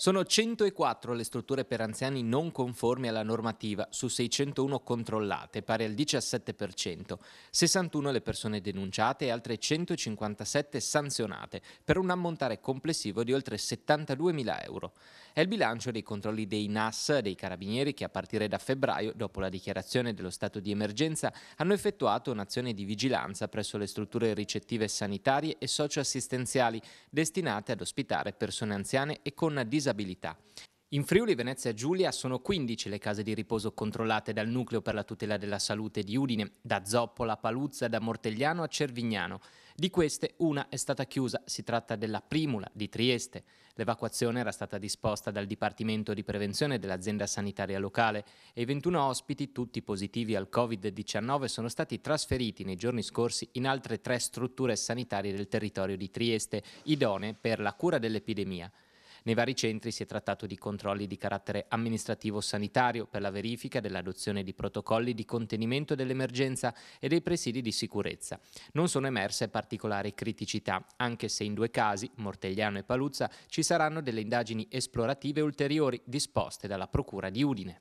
Sono 104 le strutture per anziani non conformi alla normativa, su 601 controllate, pari al 17%, 61 le persone denunciate e altre 157 sanzionate, per un ammontare complessivo di oltre 72.000 euro. È il bilancio dei controlli dei NAS, dei carabinieri, che a partire da febbraio, dopo la dichiarazione dello stato di emergenza, hanno effettuato un'azione di vigilanza presso le strutture ricettive sanitarie e socioassistenziali, destinate ad ospitare persone anziane e con disabilità disabilità. In Friuli, Venezia Giulia sono 15 le case di riposo controllate dal Nucleo per la tutela della salute di Udine, da Zoppola a Paluzza, da Mortegliano a Cervignano. Di queste una è stata chiusa, si tratta della Primula di Trieste. L'evacuazione era stata disposta dal Dipartimento di Prevenzione dell'azienda sanitaria locale e i 21 ospiti, tutti positivi al Covid-19, sono stati trasferiti nei giorni scorsi in altre tre strutture sanitarie del territorio di Trieste, idonee per la cura dell'epidemia. Nei vari centri si è trattato di controlli di carattere amministrativo-sanitario per la verifica dell'adozione di protocolli di contenimento dell'emergenza e dei presidi di sicurezza. Non sono emerse particolari criticità, anche se in due casi, Mortegliano e Paluzza, ci saranno delle indagini esplorative ulteriori disposte dalla Procura di Udine.